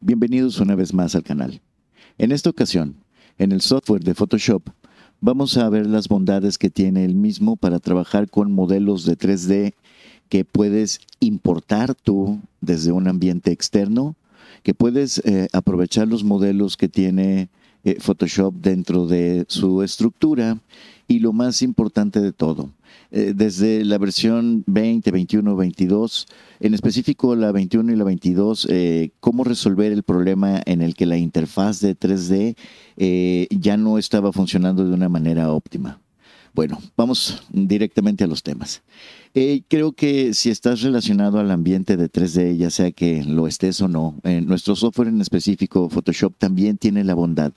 Bienvenidos una vez más al canal. En esta ocasión, en el software de Photoshop, vamos a ver las bondades que tiene el mismo para trabajar con modelos de 3D que puedes importar tú desde un ambiente externo, que puedes eh, aprovechar los modelos que tiene eh, Photoshop dentro de su estructura y lo más importante de todo, eh, desde la versión 20, 21, 22, en específico la 21 y la 22, eh, cómo resolver el problema en el que la interfaz de 3D ya no estaba funcionando de una manera óptima. Bueno, vamos directamente a los temas. Eh, creo que si estás relacionado al ambiente de 3D, ya sea que lo estés o no, en eh, nuestro software en específico, Photoshop, también tiene la bondad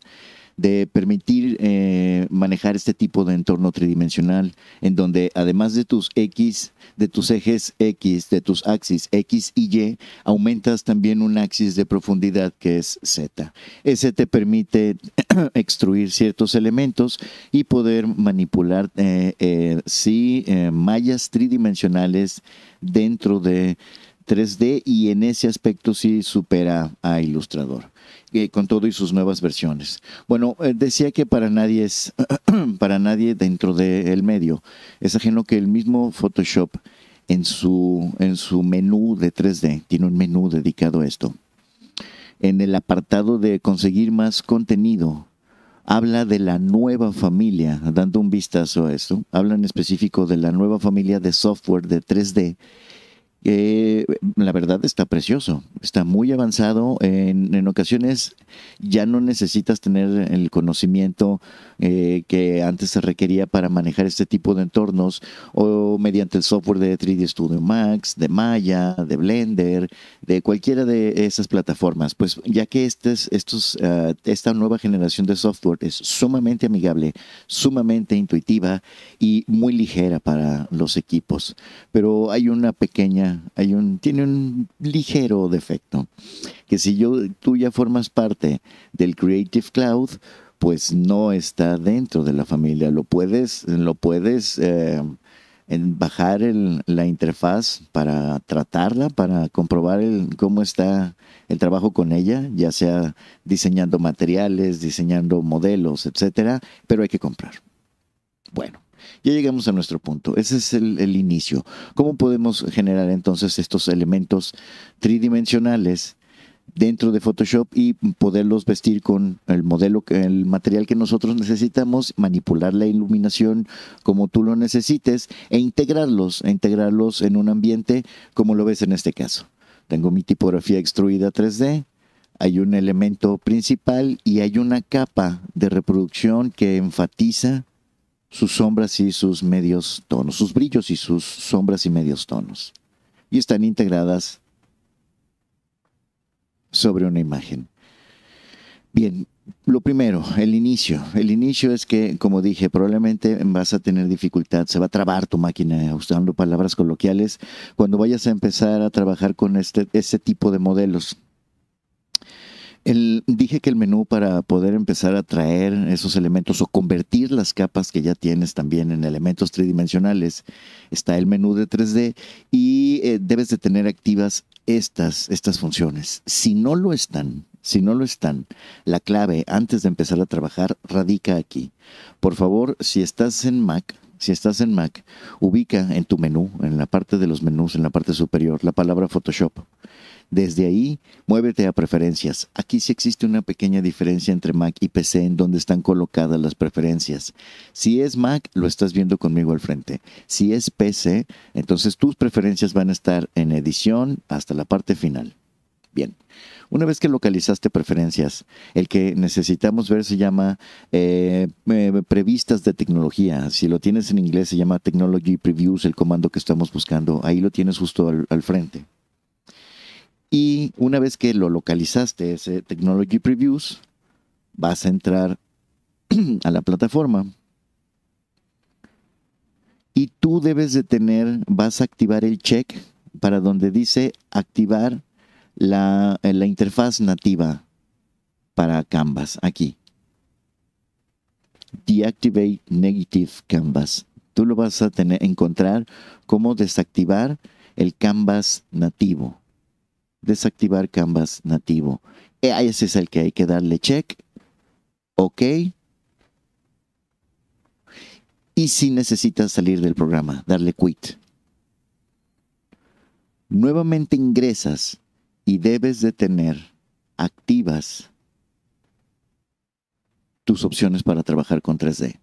de permitir eh, manejar este tipo de entorno tridimensional, en donde además de tus X, de tus ejes X, de tus axis X y Y, aumentas también un axis de profundidad que es Z. Ese te permite extruir ciertos elementos y poder manipular eh, eh, sí, mallas tridimensionales dentro de 3D y en ese aspecto sí supera a Illustrator. Eh, con todo y sus nuevas versiones. Bueno, eh, decía que para nadie es, para nadie dentro del medio, es ajeno que el mismo Photoshop en su, en su menú de 3D, tiene un menú dedicado a esto. En el apartado de conseguir más contenido, habla de la nueva familia, dando un vistazo a esto, habla en específico de la nueva familia de software de 3D eh, la verdad está precioso, está muy avanzado. En, ocasiones ya no necesitas tener el conocimiento eh, que antes se requería para manejar este tipo de entornos o mediante el software de 3D Studio Max, de Maya, de Blender, de cualquiera de esas plataformas. Pues ya que estos, ah, esta nueva generación de software es sumamente amigable, sumamente intuitiva y muy ligera para los equipos. Pero hay una pequeña tiene un ligero defecto, que si yo, tú ya formas parte del Creative Cloud, pues no está dentro de la familia. Lo puedes, lo puedes eh, bajar el, la interfaz para tratarla, para comprobar cómo está el trabajo con ella, ya sea diseñando materiales, diseñando modelos, etcétera, pero hay que comprar. Bueno, ya llegamos a nuestro punto. Ese es el, inicio. ¿Cómo podemos generar entonces estos elementos tridimensionales dentro de Photoshop y poderlos vestir con el modelo, el material que nosotros necesitamos, manipular la iluminación como tú lo necesites e integrarlos, e integrarlos en un ambiente como lo ves en este caso. Tengo mi tipografía extruida 3D, hay un elemento principal y hay una capa de reproducción que enfatiza sus sombras y sus medios tonos, sus brillos y sus sombras y medios tonos, y están integradas sobre una imagen. Bien, lo primero, el inicio. El inicio es que, como dije, probablemente vas a tener dificultad, se va a trabar tu máquina, usando palabras coloquiales, cuando vayas a empezar a trabajar con este, tipo de modelos dije que el menú para poder empezar a traer esos elementos o convertir las capas que ya tienes también en elementos tridimensionales, está el menú de 3D y eh, debes de tener activas estas, estas funciones. Si no lo están, si no lo están, la clave antes de empezar a trabajar radica aquí. Por favor, si estás en Mac, si estás en Mac, ubica en tu menú, en la parte de los menús, en la parte superior, la palabra Photoshop. Desde ahí, muévete a preferencias. Aquí sí existe una pequeña diferencia entre Mac y PC en donde están colocadas las preferencias. Si es Mac, lo estás viendo conmigo al frente. Si es PC, entonces tus preferencias van a estar en edición hasta la parte final. Bien, una vez que localizaste preferencias, el que necesitamos ver se llama eh, eh, previstas de tecnología. Si lo tienes en inglés se llama Technology Previews, el comando que estamos buscando. Ahí lo tienes justo al frente una vez que lo localizaste, ese Technology Previews, vas a entrar a la plataforma. Y tú debes de tener, vas a activar el check para donde dice activar la, eh, interfaz nativa para Canvas, aquí. Deactivate Negative Canvas. Tú lo vas a encontrar cómo desactivar el Canvas nativo desactivar Canvas nativo. E, ese es el que hay que darle check. OK. Y si necesitas salir del programa, darle quit. Nuevamente ingresas y debes de tener activas tus opciones para trabajar con 3D.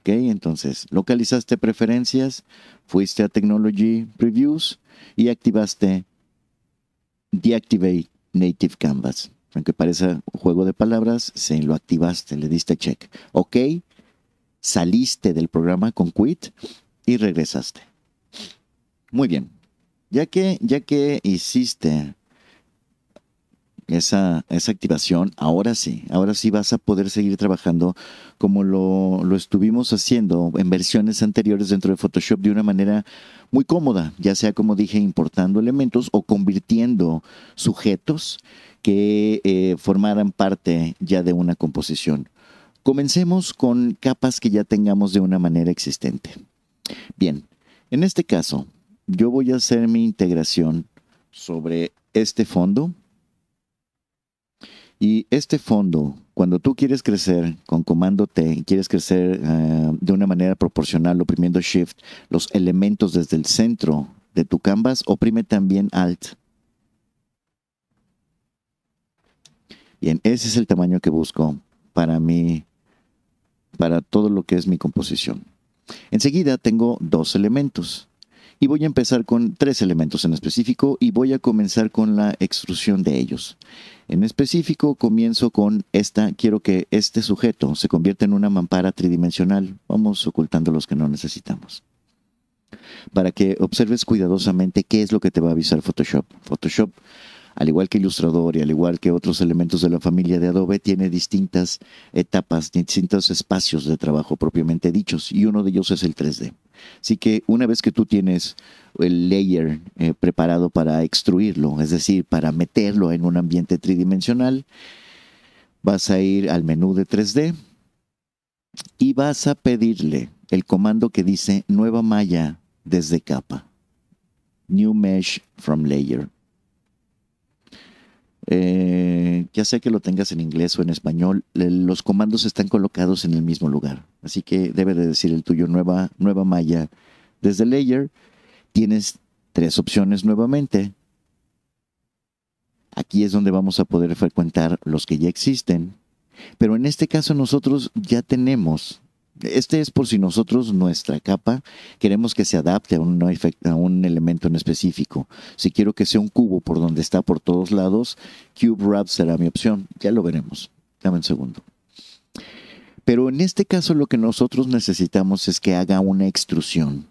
Ok, entonces localizaste preferencias, fuiste a Technology Previews y activaste deactivate native canvas. Aunque parece un juego de palabras, se lo activaste, le diste check. Ok, saliste del programa con quit y regresaste. Muy bien. Ya que, ya que hiciste esa, activación, ahora sí, ahora sí vas a poder seguir trabajando como lo, estuvimos haciendo en versiones anteriores dentro de Photoshop de una manera muy cómoda, ya sea como dije, importando elementos o convirtiendo sujetos que eh, formaran parte ya de una composición. Comencemos con capas que ya tengamos de una manera existente. Bien, en este caso, yo voy a hacer mi integración sobre este fondo y este fondo, cuando tú quieres crecer con comando T, quieres crecer eh, de una manera proporcional oprimiendo Shift, los elementos desde el centro de tu canvas, oprime también Alt. Bien, ese es el tamaño que busco para mí, para todo lo que es mi composición. Enseguida tengo dos elementos. Y voy a empezar con tres elementos en específico y voy a comenzar con la extrusión de ellos. En específico, comienzo con esta. Quiero que este sujeto se convierta en una mampara tridimensional. Vamos ocultando los que no necesitamos. Para que observes cuidadosamente qué es lo que te va a avisar Photoshop. Photoshop al igual que Ilustrador y al igual que otros elementos de la familia de Adobe, tiene distintas etapas, distintos espacios de trabajo propiamente dichos, y uno de ellos es el 3D. Así que una vez que tú tienes el layer eh, preparado para extruirlo, es decir, para meterlo en un ambiente tridimensional, vas a ir al menú de 3D y vas a pedirle el comando que dice nueva malla desde capa, new mesh from layer. Eh, ya sea que lo tengas en inglés o en español, los comandos están colocados en el mismo lugar. Así que debe de decir el tuyo nueva, nueva malla. Desde Layer tienes tres opciones nuevamente. Aquí es donde vamos a poder frecuentar los que ya existen. Pero en este caso nosotros ya tenemos este es por si nosotros, nuestra capa, queremos que se adapte a un, elemento en específico. Si quiero que sea un cubo por donde está por todos lados, Cube será mi opción. Ya lo veremos. Dame un segundo. Pero en este caso lo que nosotros necesitamos es que haga una extrusión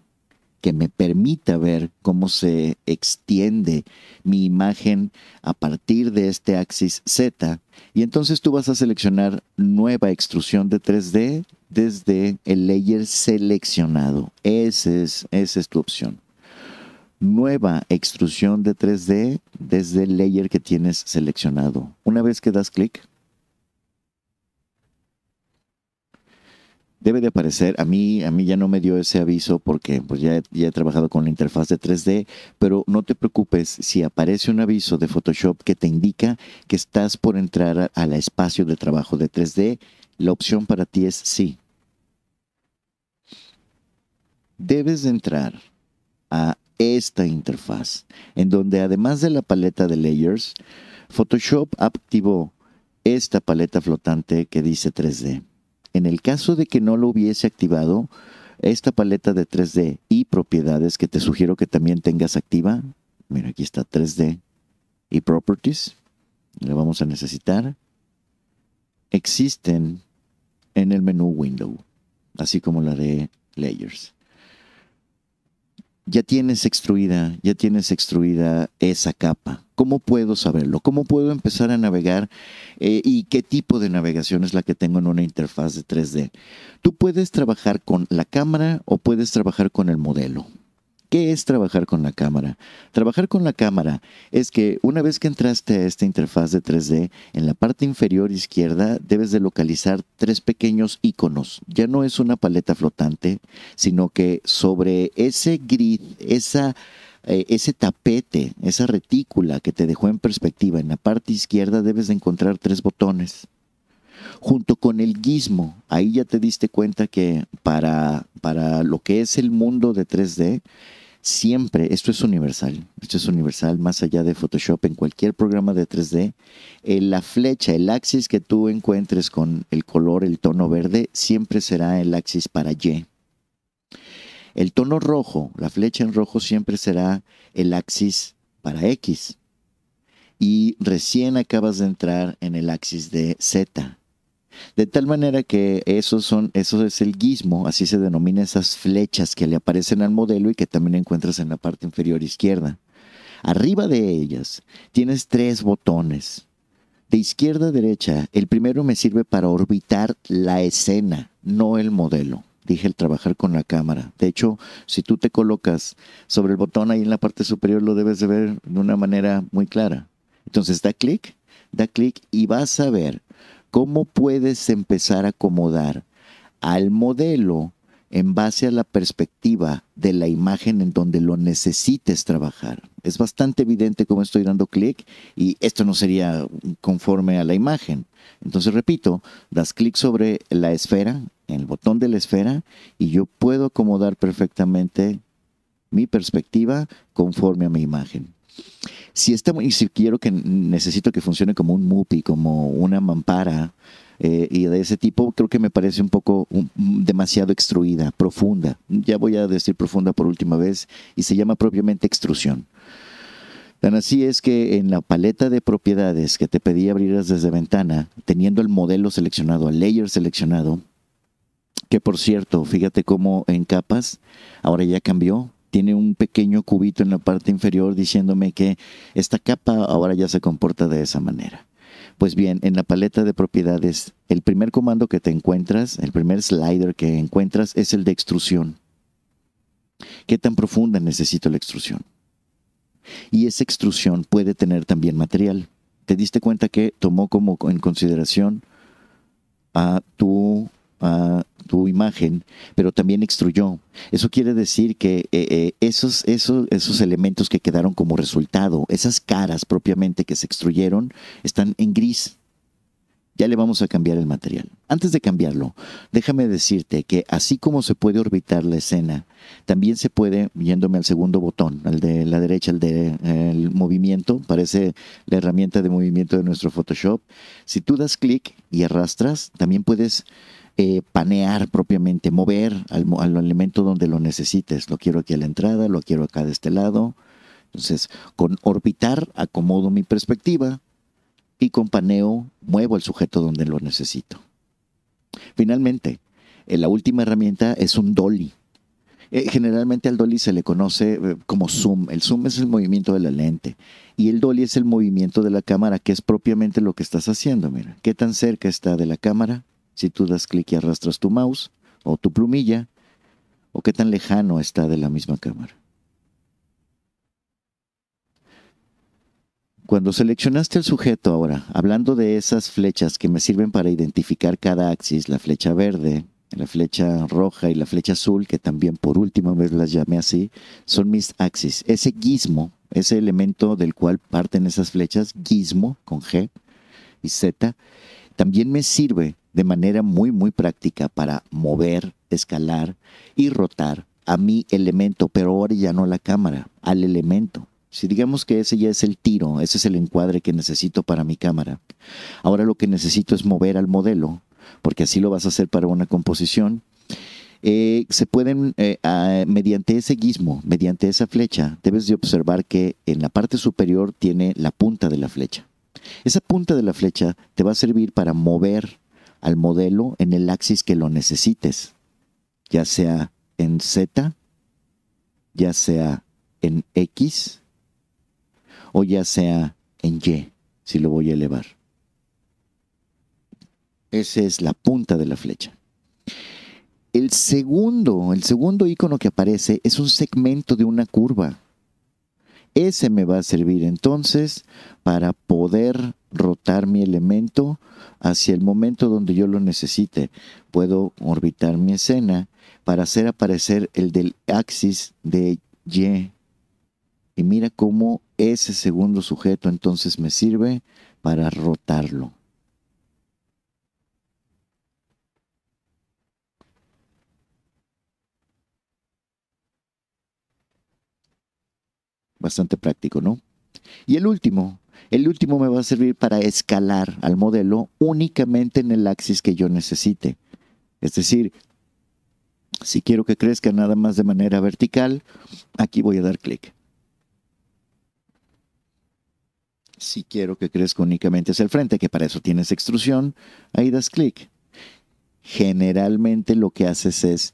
que me permita ver cómo se extiende mi imagen a partir de este axis Z. Y entonces tú vas a seleccionar nueva extrusión de 3D desde el layer seleccionado. es, esa es tu opción. Nueva extrusión de 3D desde el layer que tienes seleccionado. Una vez que das clic, debe de aparecer. A mí, a mí ya no me dio ese aviso porque pues ya, ya he trabajado con la interfaz de 3D, pero no te preocupes si aparece un aviso de Photoshop que te indica que estás por entrar al espacio de trabajo de 3D, la opción para ti es sí. Debes de entrar a esta interfaz, en donde además de la paleta de layers, Photoshop activó esta paleta flotante que dice 3D. En el caso de que no lo hubiese activado, esta paleta de 3D y propiedades que te sugiero que también tengas activa, mira, aquí está 3D y Properties, la vamos a necesitar, existen en el menú Window, así como la de Layers ya tienes extruida, ya tienes extruida esa capa. ¿Cómo puedo saberlo? ¿Cómo puedo empezar a navegar? Eh, ¿Y qué tipo de navegación es la que tengo en una interfaz de 3D? Tú puedes trabajar con la cámara o puedes trabajar con el modelo. ¿Qué es trabajar con la cámara? Trabajar con la cámara es que una vez que entraste a esta interfaz de 3D, en la parte inferior izquierda debes de localizar tres pequeños iconos. Ya no es una paleta flotante, sino que sobre ese grid, esa eh, ese tapete, esa retícula que te dejó en perspectiva en la parte izquierda, debes de encontrar tres botones. Junto con el guismo, ahí ya te diste cuenta que para, para lo que es el mundo de 3D, siempre, esto es universal, esto es universal, más allá de Photoshop, en cualquier programa de 3D, eh, la flecha, el axis que tú encuentres con el color, el tono verde, siempre será el axis para Y. El tono rojo, la flecha en rojo siempre será el axis para X. Y recién acabas de entrar en el axis de Z. De tal manera que esos son, eso es el guismo, así se denomina esas flechas que le aparecen al modelo y que también encuentras en la parte inferior izquierda. Arriba de ellas tienes tres botones. De izquierda a derecha, el primero me sirve para orbitar la escena, no el modelo. Dije el trabajar con la cámara. De hecho, si tú te colocas sobre el botón ahí en la parte superior, lo debes de ver de una manera muy clara. Entonces da clic, da clic y vas a ver ¿Cómo puedes empezar a acomodar al modelo en base a la perspectiva de la imagen en donde lo necesites trabajar? Es bastante evidente cómo estoy dando clic y esto no sería conforme a la imagen. Entonces, repito, das clic sobre la esfera, en el botón de la esfera, y yo puedo acomodar perfectamente mi perspectiva conforme a mi imagen si, este si quiero que necesito que funcione como un MUPI, como una mampara, eh, y de ese tipo creo que me parece un poco mm, demasiado extruida, profunda. Ya voy a decir profunda por última vez y se llama propiamente extrusión. Tan así es que en la paleta de propiedades que te pedí abrir desde ventana, teniendo el modelo seleccionado, el layer seleccionado, que por cierto, fíjate cómo en capas ahora ya cambió, tiene un pequeño cubito en la parte inferior diciéndome que esta capa ahora ya se comporta de esa manera. Pues bien, en la paleta de propiedades, el primer comando que te encuentras, el primer slider que encuentras es el de extrusión. ¿Qué tan profunda necesito la extrusión? Y esa extrusión puede tener también material. ¿Te diste cuenta que tomó como en consideración a tu a tu imagen, pero también extruyó. Eso quiere decir que eh, eh, esos, esos, esos elementos que quedaron como resultado, esas caras propiamente que se extruyeron, están en gris. Ya le vamos a cambiar el material. Antes de cambiarlo, déjame decirte que así como se puede orbitar la escena, también se puede, yéndome al segundo botón, al de la derecha, eh, el de movimiento, parece la herramienta de movimiento de nuestro Photoshop. Si tú das clic y arrastras, también puedes eh, panear propiamente, mover al, elemento donde lo necesites. Lo quiero aquí a la entrada, lo quiero acá de este lado. Entonces, con orbitar acomodo mi perspectiva y con paneo muevo el sujeto donde lo necesito. Finalmente, eh, la última herramienta es un dolly. Eh, generalmente al dolly se le conoce como zoom. El zoom es el movimiento de la lente y el dolly es el movimiento de la cámara, que es propiamente lo que estás haciendo. Mira, qué tan cerca está de la cámara, si tú das clic y arrastras tu mouse o tu plumilla, o qué tan lejano está de la misma cámara. Cuando seleccionaste el sujeto ahora, hablando de esas flechas que me sirven para identificar cada axis, la flecha verde, la flecha roja y la flecha azul, que también por última vez las llamé así, son mis axis. Ese gizmo, ese elemento del cual parten esas flechas, gizmo con G y Z, también me sirve de manera muy, muy práctica para mover, escalar y rotar a mi elemento, pero ahora ya no a la cámara, al elemento. Si digamos que ese ya es el tiro, ese es el encuadre que necesito para mi cámara. Ahora lo que necesito es mover al modelo, porque así lo vas a hacer para una composición. Eh, se pueden, eh, mediante ese guismo, mediante esa flecha, debes de observar que en la parte superior tiene la punta de la flecha. Esa punta de la flecha te va a servir para mover al modelo en el axis que lo necesites, ya sea en Z, ya sea en X o ya sea en Y, si lo voy a elevar. Esa es la punta de la flecha. El segundo, el segundo icono que aparece es un segmento de una curva. Ese me va a servir entonces para poder rotar mi elemento hacia el momento donde yo lo necesite. Puedo orbitar mi escena para hacer aparecer el del axis de Y. Y mira cómo ese segundo sujeto entonces me sirve para rotarlo. bastante práctico, ¿no? Y el último, el último me va a servir para escalar al modelo únicamente en el axis que yo necesite. Es decir, si quiero que crezca nada más de manera vertical, aquí voy a dar clic. Si quiero que crezca únicamente hacia el frente, que para eso tienes extrusión, ahí das clic. Generalmente lo que haces es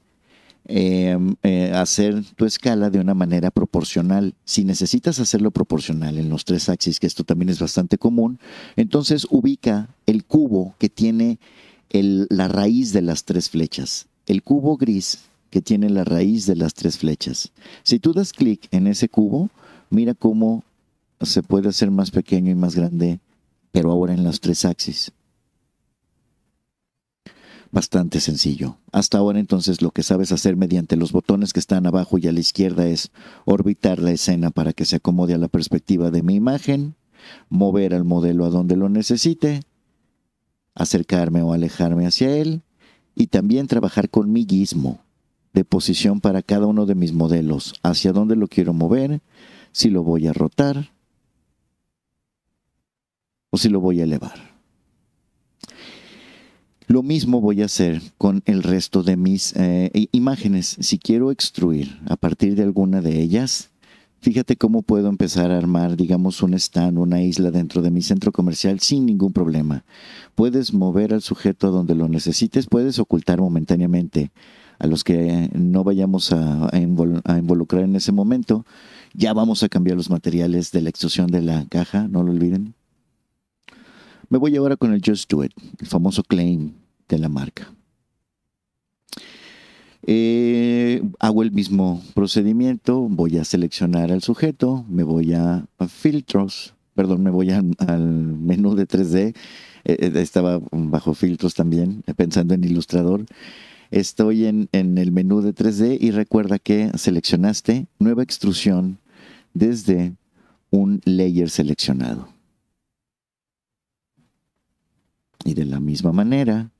Em, eh, hacer tu escala de una manera proporcional. Si necesitas hacerlo proporcional en los tres axis, que esto también es bastante común, entonces ubica el cubo que tiene la raíz de las tres flechas. El cubo gris que tiene la raíz de las tres flechas. Si tú das clic en ese cubo, mira cómo se puede hacer más pequeño y más grande, pero ahora en los tres axis bastante sencillo. Hasta ahora entonces lo que sabes hacer mediante los botones que están abajo y a la izquierda es orbitar la escena para que se acomode a la perspectiva de mi imagen, mover al modelo a donde lo necesite, acercarme o alejarme hacia él y también trabajar con mi guismo de posición para cada uno de mis modelos, hacia dónde lo quiero mover, si lo voy a rotar o si lo voy a elevar. Lo mismo voy a hacer con el resto de mis eh, imágenes. Si quiero extruir a partir de alguna de ellas, fíjate cómo puedo empezar a armar, digamos, un stand, una isla dentro de mi centro comercial sin ningún problema. Puedes mover al sujeto donde lo necesites, puedes ocultar momentáneamente a los que no vayamos a, a involucrar en ese momento. Ya vamos a cambiar los materiales de la extrusión de la caja, no lo olviden. Me voy ahora con el Just Do It, el famoso claim de la marca. Eh, hago el mismo procedimiento, voy a seleccionar al sujeto, me voy a, filtros, perdón, me voy al menú de 3D, eh, eh, estaba bajo filtros también, pensando en ilustrador. Estoy en el menú de 3D y recuerda que seleccionaste nueva extrusión desde un layer seleccionado. Y de la misma manera,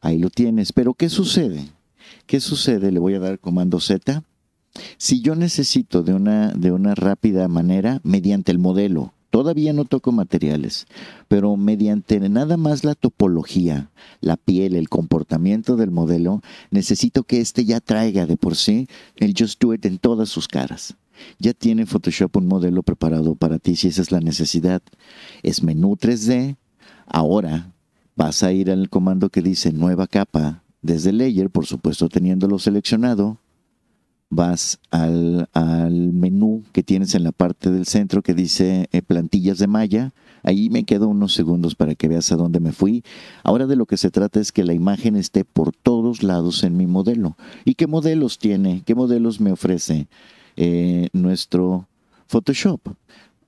ahí lo tienes. Pero ¿qué sucede? ¿Qué sucede? Le voy a dar comando Z. Si yo necesito de una, de una rápida manera, mediante el modelo, todavía no toco materiales, pero mediante nada más la topología, la piel, el comportamiento del modelo, necesito que éste ya traiga de por sí el Just Do It en todas sus caras. Ya tiene Photoshop un modelo preparado para ti si esa es la necesidad. Es menú 3D. Ahora vas a ir al comando que dice nueva capa desde Layer, por supuesto teniéndolo seleccionado. Vas al, menú que tienes en la parte del centro que dice eh, plantillas de malla. Ahí me quedo unos segundos para que veas a dónde me fui. Ahora de lo que se trata es que la imagen esté por todos lados en mi modelo. ¿Y qué modelos tiene? ¿Qué modelos me ofrece? Eh, nuestro Photoshop.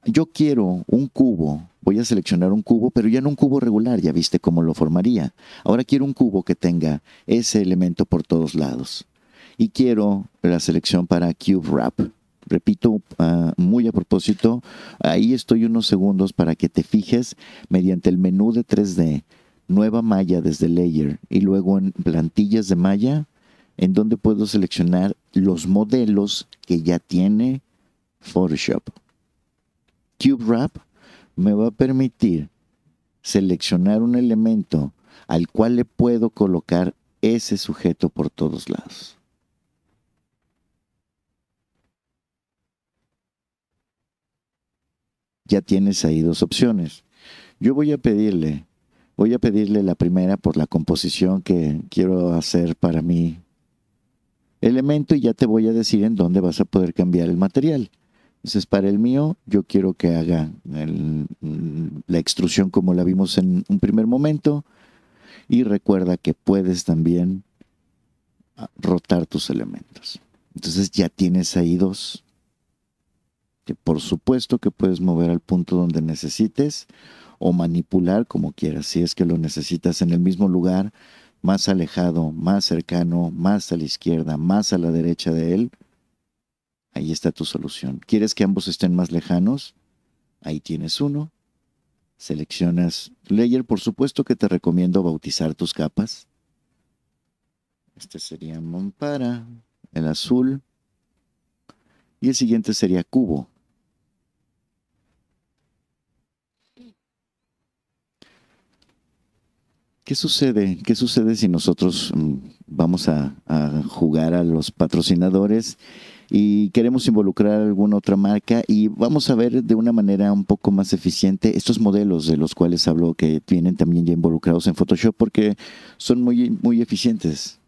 Yo quiero un cubo, voy a seleccionar un cubo, pero ya no un cubo regular, ya viste cómo lo formaría. Ahora quiero un cubo que tenga ese elemento por todos lados. Y quiero la selección para Cube Wrap. Repito, ah, muy a propósito, ahí estoy unos segundos para que te fijes mediante el menú de 3D, nueva malla desde Layer y luego en plantillas de malla, en donde puedo seleccionar los modelos que ya tiene Photoshop. Cube Wrap me va a permitir seleccionar un elemento al cual le puedo colocar ese sujeto por todos lados. Ya tienes ahí dos opciones. Yo voy a pedirle, voy a pedirle la primera por la composición que quiero hacer para mí elemento y ya te voy a decir en dónde vas a poder cambiar el material. Entonces, para el mío, yo quiero que haga mm, la extrusión como la vimos en un primer momento. Y recuerda que puedes también ah, rotar tus elementos. Entonces ya tienes ahí dos. Que por supuesto que puedes mover al punto donde necesites o manipular como quieras. Si es que lo necesitas en el mismo lugar, más alejado, más cercano, más a la izquierda, más a la derecha de él, ahí está tu solución. ¿Quieres que ambos estén más lejanos? Ahí tienes uno. Seleccionas Layer, por supuesto que te recomiendo bautizar tus capas. Este sería para el azul. Y el siguiente sería Cubo. ¿Qué sucede? ¿Qué sucede si nosotros mm, vamos a, jugar a los patrocinadores y queremos involucrar alguna otra marca y vamos a ver de una manera un poco más eficiente estos modelos de los cuales hablo que tienen también ya involucrados en Photoshop porque son muy, muy eficientes,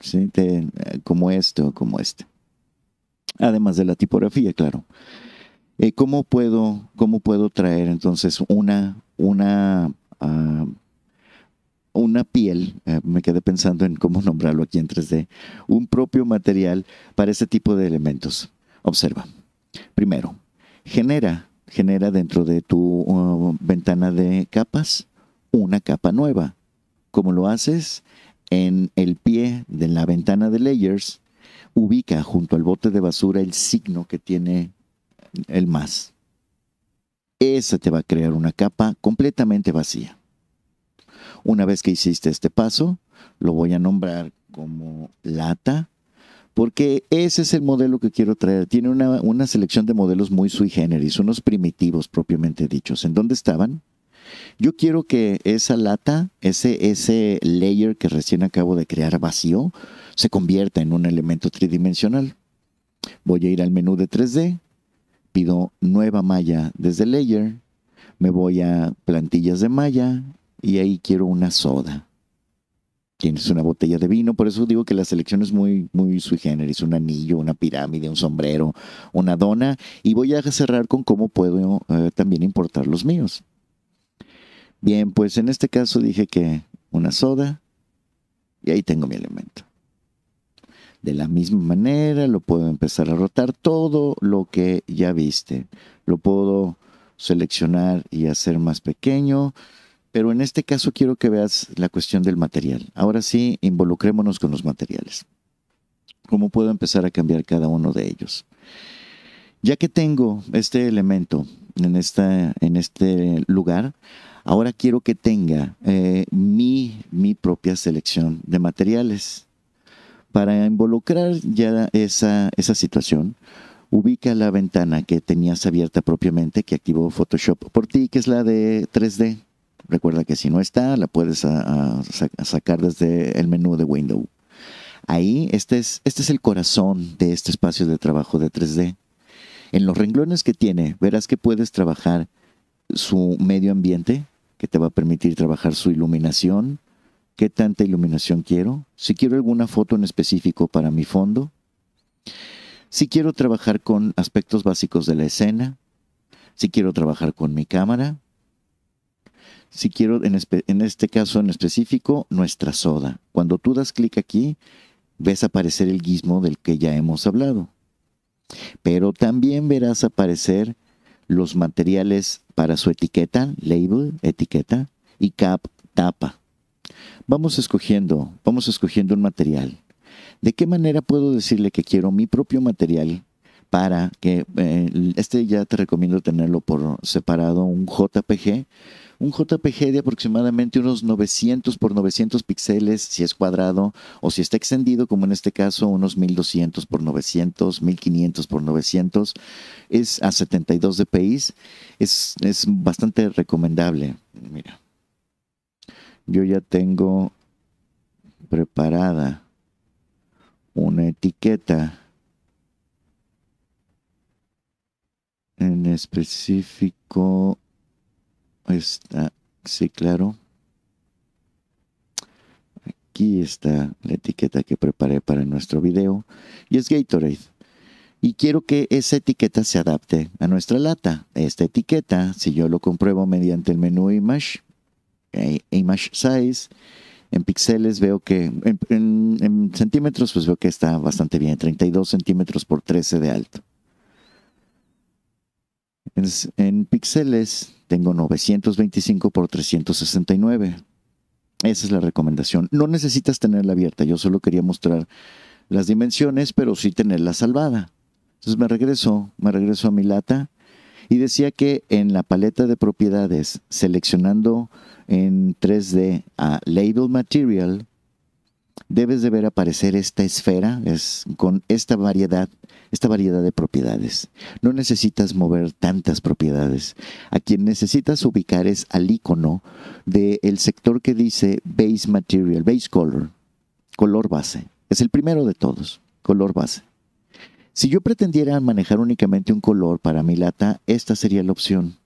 ¿sí? Eh, como esto, como este. Además de la tipografía, claro. Eh, ¿cómo, puedo, ¿Cómo puedo traer entonces una, una ah, una piel, eh, me quedé pensando en cómo nombrarlo aquí en 3D, un propio material para ese tipo de elementos. Observa. Primero, genera, genera dentro de tu uh, ventana de capas una capa nueva. Como lo haces? En el pie de la ventana de layers, ubica junto al bote de basura el signo que tiene el más. Esa te va a crear una capa completamente vacía. Una vez que hiciste este paso, lo voy a nombrar como lata, porque ese es el modelo que quiero traer. Tiene una, selección de modelos muy sui generis, unos primitivos propiamente dichos. ¿En dónde estaban? Yo quiero que esa lata, ese, ese layer que recién acabo de crear vacío, se convierta en un elemento tridimensional. Voy a ir al menú de 3D, pido nueva malla desde layer, me voy a plantillas de malla, y ahí quiero una soda. Tienes una botella de vino, por eso digo que la selección es muy, muy sui generis, un anillo, una pirámide, un sombrero, una dona, y voy a cerrar con cómo puedo eh, también importar los míos. Bien, pues en este caso dije que una soda, y ahí tengo mi elemento. De la misma manera lo puedo empezar a rotar todo lo que ya viste. Lo puedo seleccionar y hacer más pequeño. Pero en este caso quiero que veas la cuestión del material. Ahora sí, involucrémonos con los materiales. ¿Cómo puedo empezar a cambiar cada uno de ellos? Ya que tengo este elemento en, esta, en este lugar, ahora quiero que tenga eh, mi, mi propia selección de materiales. Para involucrar ya esa, esa situación, ubica la ventana que tenías abierta propiamente, que activó Photoshop por ti, que es la de 3D. Recuerda que si no está, la puedes sacar desde el menú de Window. Ahí, este es, este es el corazón de este espacio de trabajo de 3D. En los renglones que tiene, verás que puedes trabajar su medio ambiente, que te va a permitir trabajar su iluminación, qué tanta iluminación quiero, si quiero alguna foto en específico para mi fondo, si quiero trabajar con aspectos básicos de la escena, si quiero trabajar con mi cámara, si quiero, en, este caso en específico, nuestra soda. Cuando tú das clic aquí, ves aparecer el guismo del que ya hemos hablado. Pero también verás aparecer los materiales para su etiqueta, label, etiqueta, y cap, tapa. Vamos escogiendo, vamos escogiendo un material. ¿De qué manera puedo decirle que quiero mi propio material para que, eh, este ya te recomiendo tenerlo por separado, un JPG, un JPG de aproximadamente unos 900 x 900 píxeles si es cuadrado o si está extendido, como en este caso, unos 1200 x 900, 1500 x 900, es a 72 dpi, es, es bastante recomendable. Mira, yo ya tengo preparada una etiqueta en específico está, sí, claro. Aquí está la etiqueta que preparé para nuestro video y es Gatorade. Y quiero que esa etiqueta se adapte a nuestra lata. Esta etiqueta, si yo lo compruebo mediante el menú Image, eh, Image Size, en píxeles veo que, en, centímetros, pues veo que está bastante bien, 32 centímetros por 13 de alto. En, píxeles tengo 925 por 369. Esa es la recomendación. No necesitas tenerla abierta. Yo solo quería mostrar las dimensiones, pero sí tenerla salvada. Entonces me regreso, me regreso a mi lata y decía que en la paleta de propiedades, seleccionando en 3D a Label Material, debes de ver aparecer esta esfera es, con esta variedad, esta variedad de propiedades. No necesitas mover tantas propiedades. A quien necesitas ubicar es al icono del sector que dice base material, base color, color base. Es el primero de todos, color base. Si yo pretendiera manejar únicamente un color para mi lata, esta sería la opción.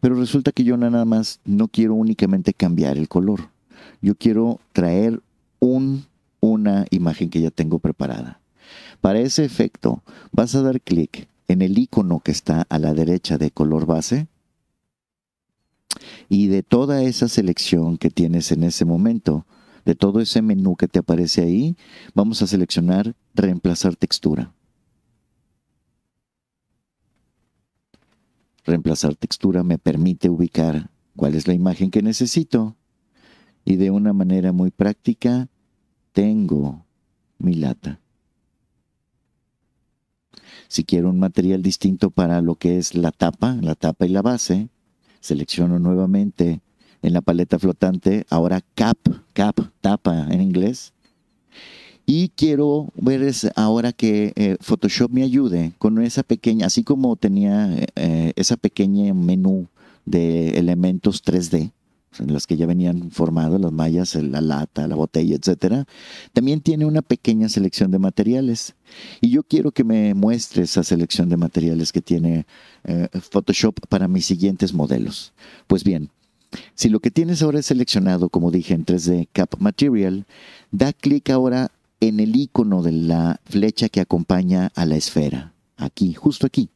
Pero resulta que yo nada más no quiero únicamente cambiar el color yo quiero traer una imagen que ya tengo preparada. Para ese efecto, vas a dar clic en el icono que está a la derecha de color base y de toda esa selección que tienes en ese momento, de todo ese menú que te aparece ahí, vamos a seleccionar reemplazar textura. Reemplazar textura me permite ubicar cuál es la imagen que necesito y de una manera muy práctica, tengo mi lata. Si quiero un material distinto para lo que es la tapa, la tapa y la base, selecciono nuevamente en la paleta flotante, ahora cap, cap, tapa en inglés. Y quiero ver ahora que eh, Photoshop me ayude con esa pequeña, así como tenía eh, eh, esa pequeña menú de elementos 3D, en las que ya venían formados, las mallas, la lata, la botella, etcétera, también tiene una pequeña selección de materiales. Y yo quiero que me muestre esa selección de materiales que tiene eh, Photoshop para mis siguientes modelos. Pues bien, si lo que tienes ahora es seleccionado, como dije, en 3D Cap Material, da clic ahora en el icono de la flecha que acompaña a la esfera, aquí, justo aquí.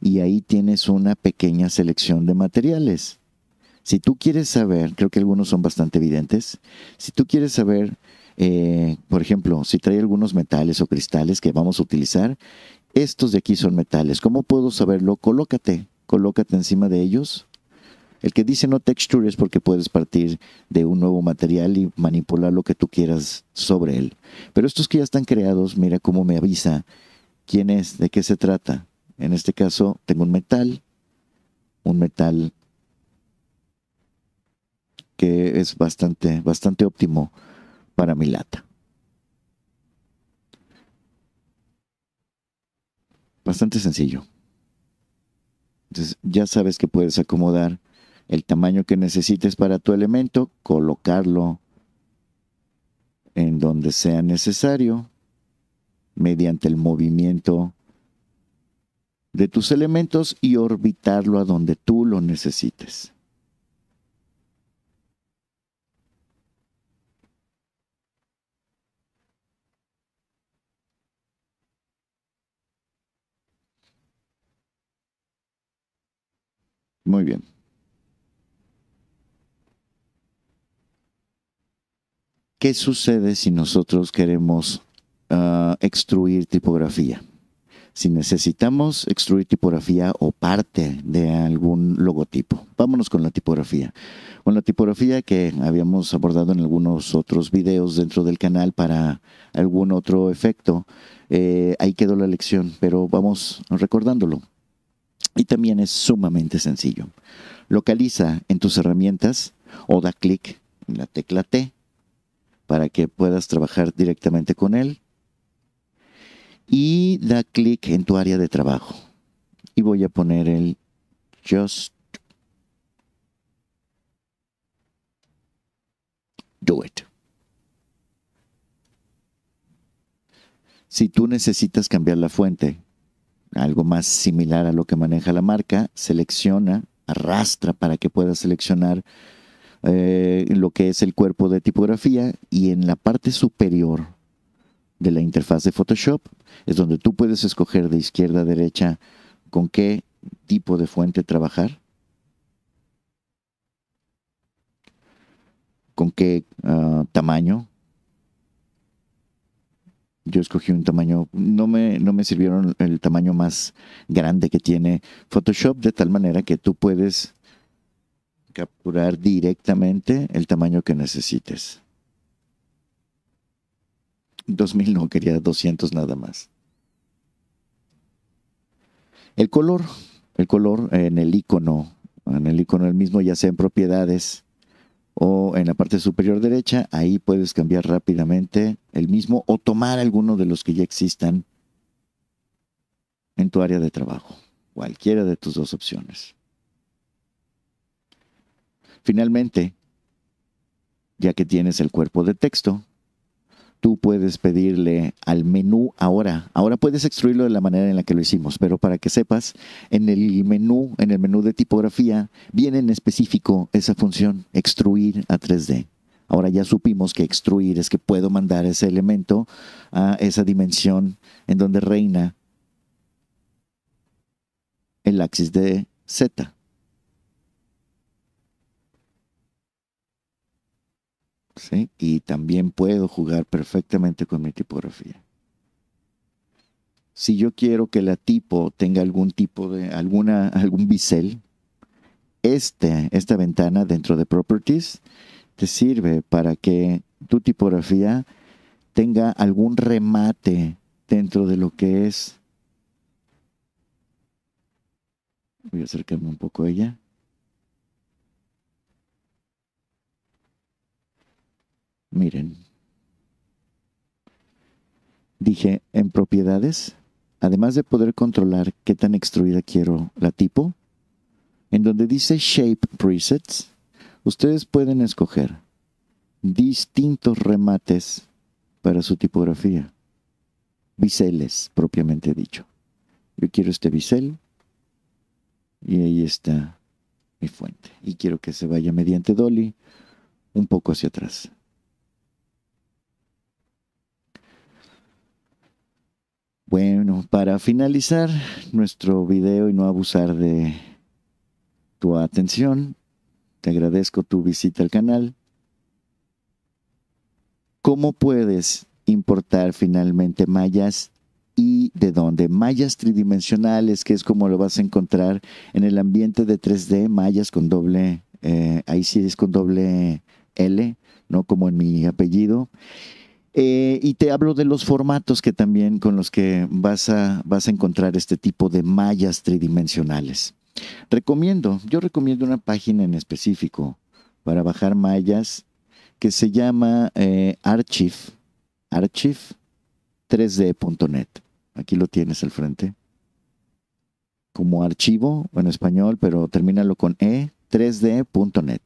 Y ahí tienes una pequeña selección de materiales. Si tú quieres saber, creo que algunos son bastante evidentes, si tú quieres saber, eh, por ejemplo, si trae algunos metales o cristales que vamos a utilizar, estos de aquí son metales. ¿Cómo puedo saberlo? Colócate, colócate encima de ellos. El que dice no texture es porque puedes partir de un nuevo material y manipular lo que tú quieras sobre él. Pero estos que ya están creados, mira cómo me avisa quién es, de qué se trata. En este caso, tengo un metal, un metal que es bastante, bastante óptimo para mi lata. Bastante sencillo. Entonces ya sabes que puedes acomodar el tamaño que necesites para tu elemento, colocarlo en donde sea necesario mediante el movimiento de tus elementos y orbitarlo a donde tú lo necesites. Muy bien. ¿Qué sucede si nosotros queremos ah, extruir tipografía? Si necesitamos extruir tipografía o parte de algún logotipo. Vámonos con la tipografía. Con la tipografía que habíamos abordado en algunos otros videos dentro del canal para algún otro efecto, eh, ahí quedó la lección, pero vamos recordándolo. Y también es sumamente sencillo. Localiza en tus herramientas o da clic en la tecla T para que puedas trabajar directamente con él. Y da clic en tu área de trabajo. Y voy a poner el Just Do It. Si tú necesitas cambiar la fuente, algo más similar a lo que maneja la marca, selecciona, arrastra para que pueda seleccionar eh, lo que es el cuerpo de tipografía y en la parte superior de la interfaz de Photoshop es donde tú puedes escoger de izquierda a derecha con qué tipo de fuente trabajar, con qué ah, tamaño, yo escogí un tamaño, no me, no me sirvieron el tamaño más grande que tiene Photoshop, de tal manera que tú puedes capturar directamente el tamaño que necesites. 2000 no, quería 200 nada más. El color, el color en el icono, en el icono el mismo, ya sea en propiedades o en la parte superior derecha, ahí puedes cambiar rápidamente el mismo o tomar alguno de los que ya existan en tu área de trabajo, cualquiera de tus dos opciones. Finalmente, ya que tienes el cuerpo de texto, tú puedes pedirle al menú ahora. Ahora puedes extruirlo de la manera en la que lo hicimos, pero para que sepas, en el menú, en el menú de tipografía, viene en específico esa función, extruir a 3D. Ahora ya supimos que extruir es que puedo mandar ese elemento a esa dimensión en donde reina el axis de Z. y también puedo jugar perfectamente con mi tipografía. Si yo quiero que la tipo tenga algún tipo de, alguna, algún bisel, este, esta ventana dentro de Properties te sirve para que tu tipografía tenga algún remate dentro de lo que es. Voy a acercarme un poco a ella. Miren. Dije, en propiedades, además de poder controlar qué tan extruida quiero la tipo, en donde dice Shape Presets, ustedes pueden escoger distintos remates para su tipografía. Biseles, propiamente dicho. Yo quiero este bisel y ahí está mi fuente. Y quiero que se vaya mediante Dolly un poco hacia atrás. Bueno, para finalizar nuestro video y no abusar de tu atención, te agradezco tu visita al canal. ¿Cómo puedes importar finalmente mallas y de dónde? Mallas tridimensionales, que es como lo vas a encontrar en el ambiente de 3D, mallas con doble, eh, ahí sí es con doble L, no como en mi apellido. Eh, y te hablo de los formatos que también con los que vas a, vas a encontrar este tipo de mallas tridimensionales. Recomiendo, yo recomiendo una página en específico para bajar mallas que se llama eh, archive, archive3d.net. Aquí lo tienes al frente. Como archivo en español, pero termínalo con e3d.net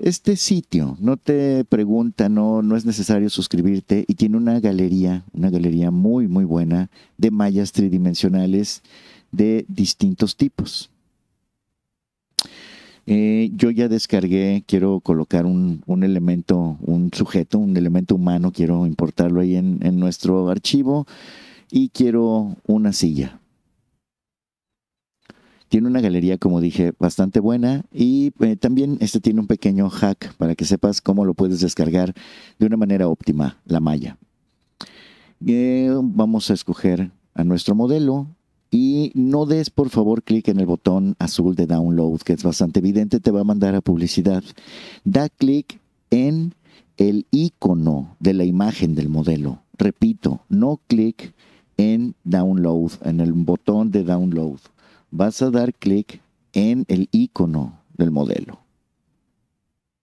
este sitio no te pregunta, no, es necesario suscribirte y tiene una galería, una galería muy, muy buena de mallas tridimensionales de distintos tipos. Eh, yo ya descargué, quiero colocar un, elemento, un sujeto, un elemento humano, quiero importarlo ahí en nuestro archivo y quiero una silla. Tiene una galería, como dije, bastante buena y eh, también este tiene un pequeño hack para que sepas cómo lo puedes descargar de una manera óptima, la malla. Eh, vamos a escoger a nuestro modelo y no des por favor clic en el botón azul de download, que es bastante evidente, te va a mandar a publicidad. Da clic en el icono de la imagen del modelo. Repito, no clic en download, en el botón de download vas a dar clic en el icono del modelo.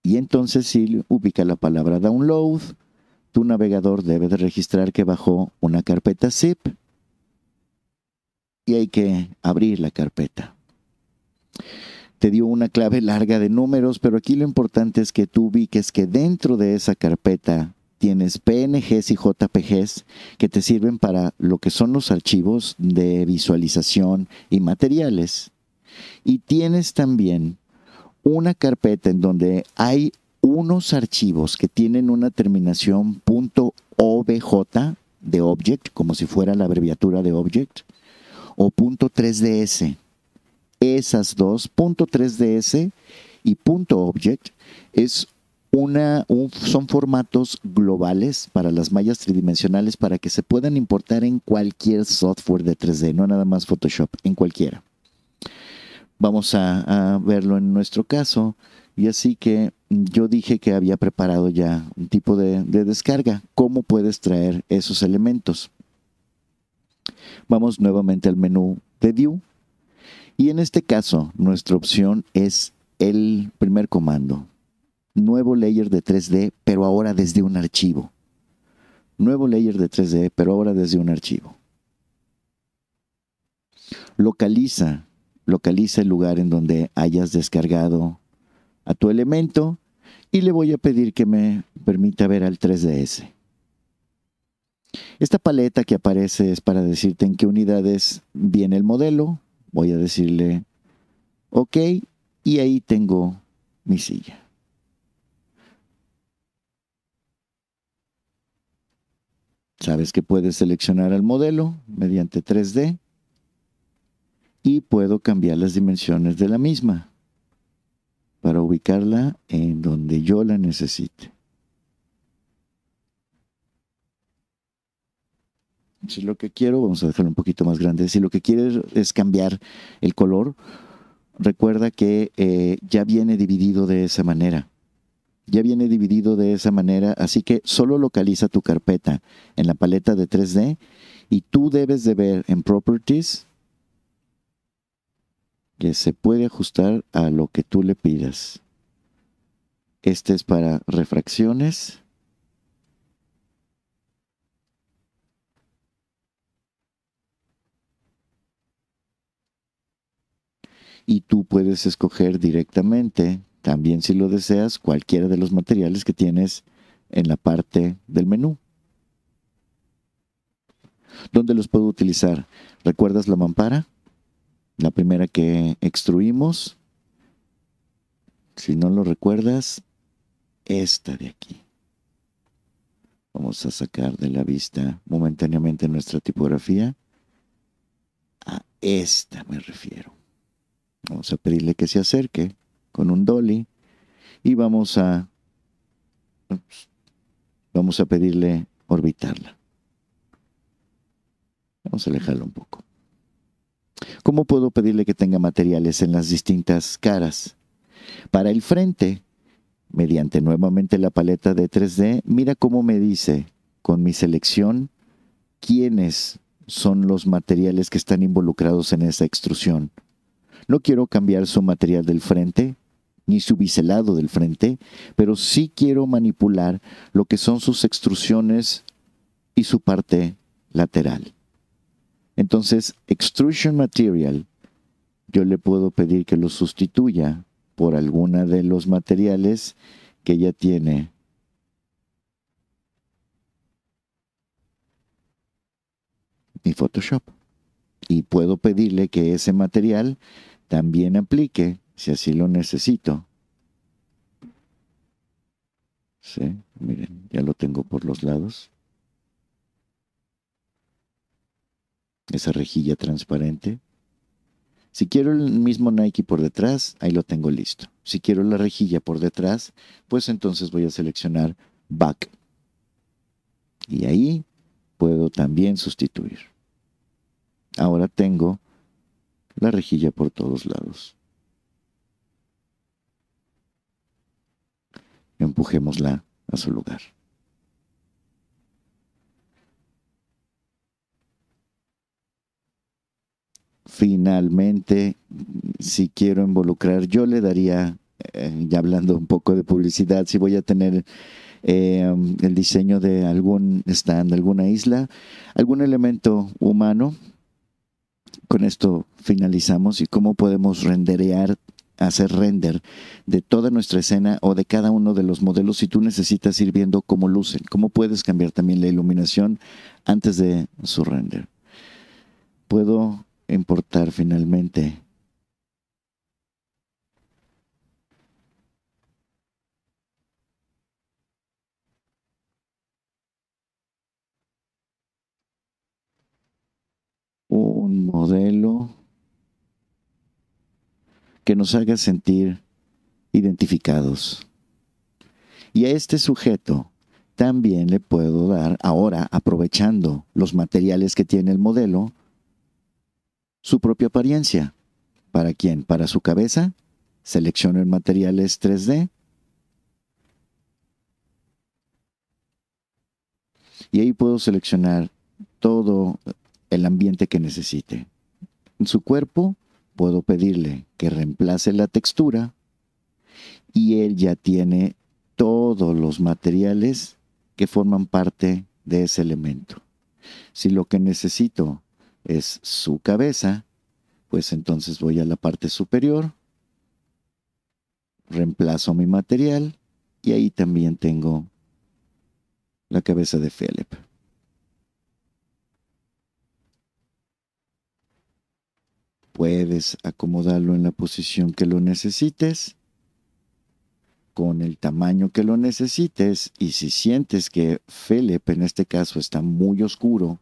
Y entonces si ubica la palabra download, tu navegador debe de registrar que bajó una carpeta zip y hay que abrir la carpeta. Te dio una clave larga de números, pero aquí lo importante es que tú ubiques que dentro de esa carpeta tienes PNGs y JPGs que te sirven para lo que son los archivos de visualización y materiales. Y tienes también una carpeta en donde hay unos archivos que tienen una terminación .obj de object, como si fuera la abreviatura de object, o .3ds. Esas dos, .3ds y .object, es una, son formatos globales para las mallas tridimensionales para que se puedan importar en cualquier software de 3D, no nada más Photoshop, en cualquiera. Vamos a, verlo en nuestro caso. Y así que yo dije que había preparado ya un tipo de, de descarga. ¿Cómo puedes traer esos elementos? Vamos nuevamente al menú de View. Y en este caso, nuestra opción es el primer comando, nuevo layer de 3D, pero ahora desde un archivo. Nuevo layer de 3D, pero ahora desde un archivo. Localiza, localiza el lugar en donde hayas descargado a tu elemento y le voy a pedir que me permita ver al 3DS. Esta paleta que aparece es para decirte en qué unidades viene el modelo. Voy a decirle OK y ahí tengo mi silla. Sabes que puedes seleccionar el modelo mediante 3D y puedo cambiar las dimensiones de la misma para ubicarla en donde yo la necesite. Si lo que quiero, vamos a dejarlo un poquito más grande, si lo que quieres es cambiar el color, recuerda que eh, ya viene dividido de esa manera ya viene dividido de esa manera, así que solo localiza tu carpeta en la paleta de 3D y tú debes de ver en Properties que se puede ajustar a lo que tú le pidas. Este es para refracciones. Y tú puedes escoger directamente también si lo deseas, cualquiera de los materiales que tienes en la parte del menú. ¿Dónde los puedo utilizar? ¿Recuerdas la mampara? La primera que extruimos. Si no lo recuerdas, esta de aquí. Vamos a sacar de la vista momentáneamente nuestra tipografía. A esta me refiero. Vamos a pedirle que se acerque con un dolly y vamos a, vamos a pedirle orbitarla. Vamos a alejarla un poco. ¿Cómo puedo pedirle que tenga materiales en las distintas caras? Para el frente, mediante nuevamente la paleta de 3D, mira cómo me dice con mi selección quiénes son los materiales que están involucrados en esa extrusión. No quiero cambiar su material del frente, ni su biselado del frente, pero sí quiero manipular lo que son sus extrusiones y su parte lateral. Entonces, extrusion material, yo le puedo pedir que lo sustituya por alguna de los materiales que ya tiene. mi Photoshop. Y puedo pedirle que ese material también aplique si así lo necesito. ¿Sí? Miren, ya lo tengo por los lados. Esa rejilla transparente. Si quiero el mismo Nike por detrás, ahí lo tengo listo. Si quiero la rejilla por detrás, pues entonces voy a seleccionar Back. Y ahí puedo también sustituir. Ahora tengo la rejilla por todos lados. empujémosla a su lugar. Finalmente, si quiero involucrar, yo le daría, eh, ya hablando un poco de publicidad, si voy a tener eh, el diseño de algún stand, alguna isla, algún elemento humano. Con esto finalizamos y cómo podemos renderear hacer render de toda nuestra escena o de cada uno de los modelos si tú necesitas ir viendo cómo lucen, cómo puedes cambiar también la iluminación antes de su render. Puedo importar finalmente. Un modelo que nos haga sentir identificados. Y a este sujeto también le puedo dar, ahora aprovechando los materiales que tiene el modelo, su propia apariencia. ¿Para quién? Para su cabeza. Selecciono en materiales 3D. Y ahí puedo seleccionar todo el ambiente que necesite. su cuerpo puedo pedirle que reemplace la textura y él ya tiene todos los materiales que forman parte de ese elemento. Si lo que necesito es su cabeza, pues entonces voy a la parte superior, reemplazo mi material y ahí también tengo la cabeza de Philip. puedes acomodarlo en la posición que lo necesites, con el tamaño que lo necesites, y si sientes que Philip en este caso está muy oscuro,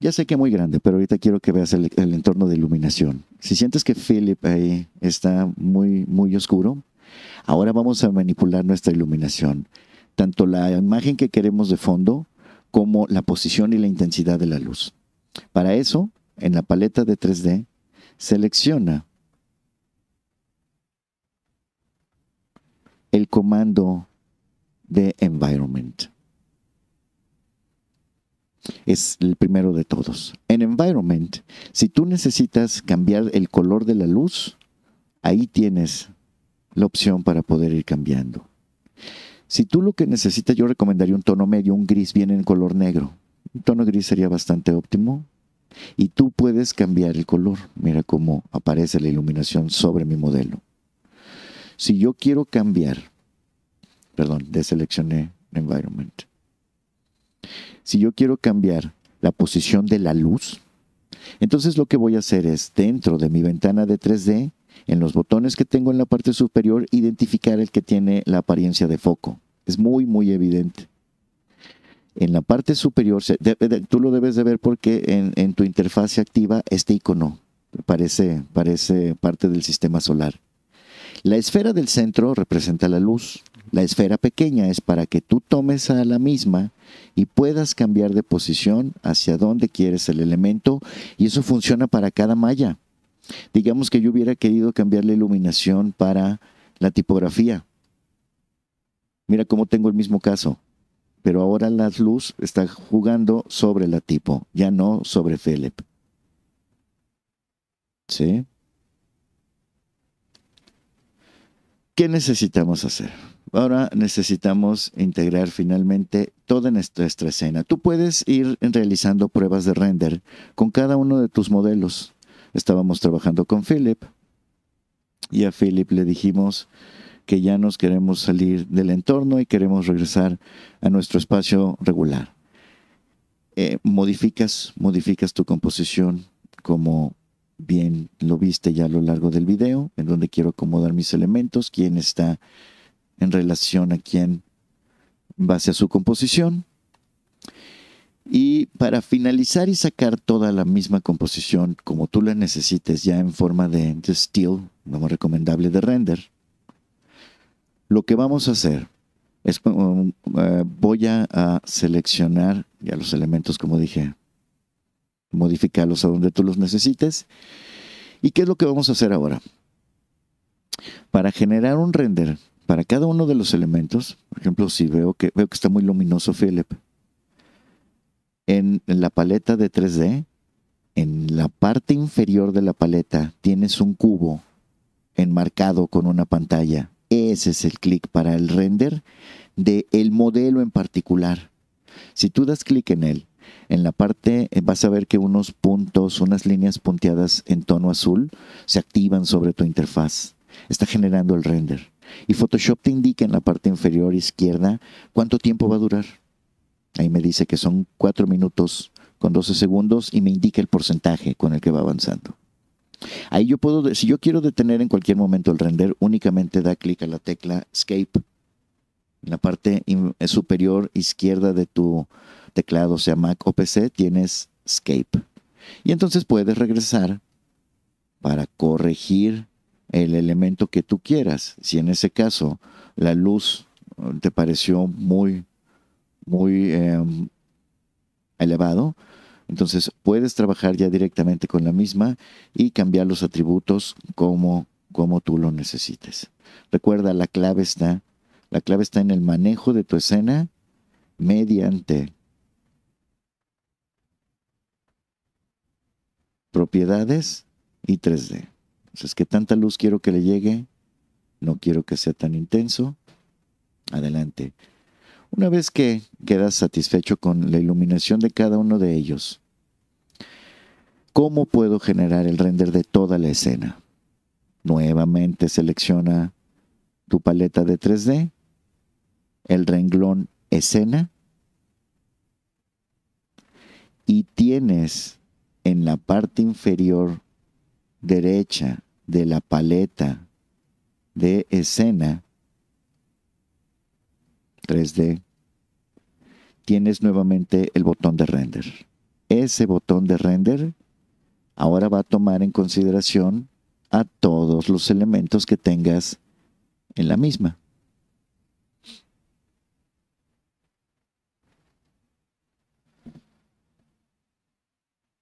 ya sé que es muy grande, pero ahorita quiero que veas el, entorno de iluminación. Si sientes que Philip ahí está muy, muy oscuro, ahora vamos a manipular nuestra iluminación. Tanto la imagen que queremos de fondo como la posición y la intensidad de la luz. Para eso, en la paleta de 3D, selecciona el comando de environment. Es el primero de todos. En environment, si tú necesitas cambiar el color de la luz, ahí tienes la opción para poder ir cambiando. Si tú lo que necesitas, yo recomendaría un tono medio, un gris bien en color negro. Un tono gris sería bastante óptimo. Y tú puedes cambiar el color. Mira cómo aparece la iluminación sobre mi modelo. Si yo quiero cambiar, perdón, deseleccioné environment. Si yo quiero cambiar la posición de la luz, entonces lo que voy a hacer es dentro de mi ventana de 3D, en los botones que tengo en la parte superior, identificar el que tiene la apariencia de foco. Es muy, muy evidente en la parte superior, tú lo debes de ver porque en, tu interfaz activa este icono, parece, parece parte del sistema solar. La esfera del centro representa la luz. La esfera pequeña es para que tú tomes a la misma y puedas cambiar de posición hacia donde quieres el elemento y eso funciona para cada malla. Digamos que yo hubiera querido cambiar la iluminación para la tipografía. Mira cómo tengo el mismo caso pero ahora la Luz está jugando sobre la tipo, ya no sobre Philip. ¿Sí? ¿Qué necesitamos hacer? Ahora necesitamos integrar finalmente toda nuestra escena. Tú puedes ir realizando pruebas de render con cada uno de tus modelos. Estábamos trabajando con Philip y a Philip le dijimos, que ya nos queremos salir del entorno y queremos regresar a nuestro espacio regular. Eh, modificas, modificas tu composición como bien lo viste ya a lo largo del video, en donde quiero acomodar mis elementos, quién está en relación a quién base a su composición. Y para finalizar y sacar toda la misma composición como tú la necesites ya en forma de, Steel, still, más recomendable de render, lo que vamos a hacer es, eh, voy a, seleccionar ya los elementos, como dije, modificarlos a donde tú los necesites. ¿Y qué es lo que vamos a hacer ahora? Para generar un render para cada uno de los elementos, por ejemplo, si veo que, veo que está muy luminoso Philip, en, en la paleta de 3D, en la parte inferior de la paleta tienes un cubo enmarcado con una pantalla ese es el clic para el render del el modelo en particular. Si tú das clic en él, en la parte eh, vas a ver que unos puntos, unas líneas punteadas en tono azul se activan sobre tu interfaz. Está generando el render. Y Photoshop te indica en la parte inferior izquierda cuánto tiempo va a durar. Ahí me dice que son 4 minutos con 12 segundos y me indica el porcentaje con el que va avanzando. Ahí yo puedo, si yo quiero detener en cualquier momento el render, únicamente da clic a la tecla Escape en la parte eh, superior izquierda de tu teclado, sea Mac o PC, tienes Escape. Y entonces puedes regresar para corregir el elemento que tú quieras. Si en ese caso la luz eh, te pareció muy, muy em, elevado, entonces puedes trabajar ya directamente con la misma y cambiar los atributos como, tú lo necesites. Recuerda, la clave está, la clave está en el manejo de tu escena mediante propiedades y 3D. es que tanta luz quiero que le llegue? No quiero que sea tan intenso. Adelante. Una vez que quedas satisfecho con la iluminación de cada uno de ellos, ¿cómo puedo generar el render de toda la escena? Nuevamente selecciona tu paleta de 3D, el renglón escena y tienes en la parte inferior derecha de la paleta de escena 3D, tienes nuevamente el botón de render. Ese botón de render ahora va a tomar en consideración a todos los elementos que tengas en la misma.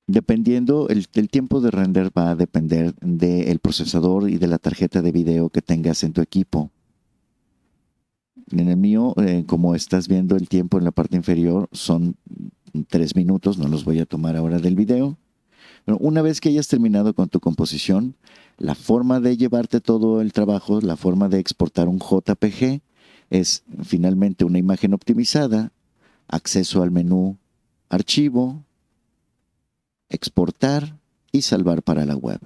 Dependiendo, el, tiempo de render va a depender del procesador y de la tarjeta de video que tengas en tu equipo. En el mío, eh, como estás viendo el tiempo en la parte inferior, son tres minutos, no los voy a tomar ahora del video. Pero una vez que hayas terminado con tu composición, la forma de llevarte todo el trabajo, la forma de exportar un JPG, es finalmente una imagen optimizada, acceso al menú Archivo, Exportar y Salvar para la web.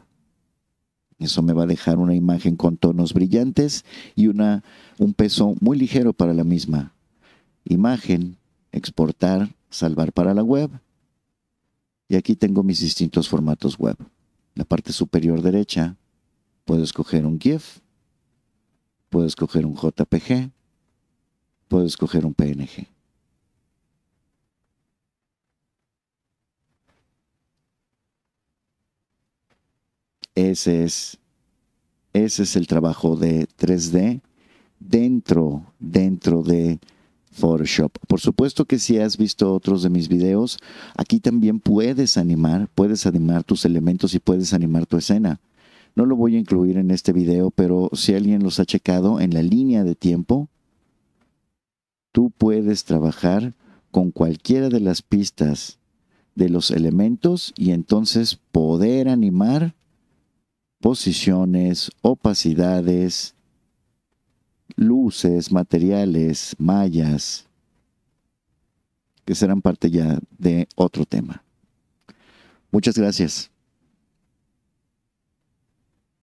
Eso me va a dejar una imagen con tonos brillantes y una, un peso muy ligero para la misma. Imagen, exportar, salvar para la web. Y aquí tengo mis distintos formatos web. La parte superior derecha, puedo escoger un GIF, puedo escoger un JPG, puedo escoger un PNG. Ese es, ese es el trabajo de 3D dentro, dentro de Photoshop. Por supuesto que si has visto otros de mis videos, aquí también puedes animar, puedes animar tus elementos y puedes animar tu escena. No lo voy a incluir en este video, pero si alguien los ha checado en la línea de tiempo, tú puedes trabajar con cualquiera de las pistas de los elementos y entonces poder animar posiciones, opacidades, luces, materiales, mallas, que serán parte ya de otro tema. Muchas gracias.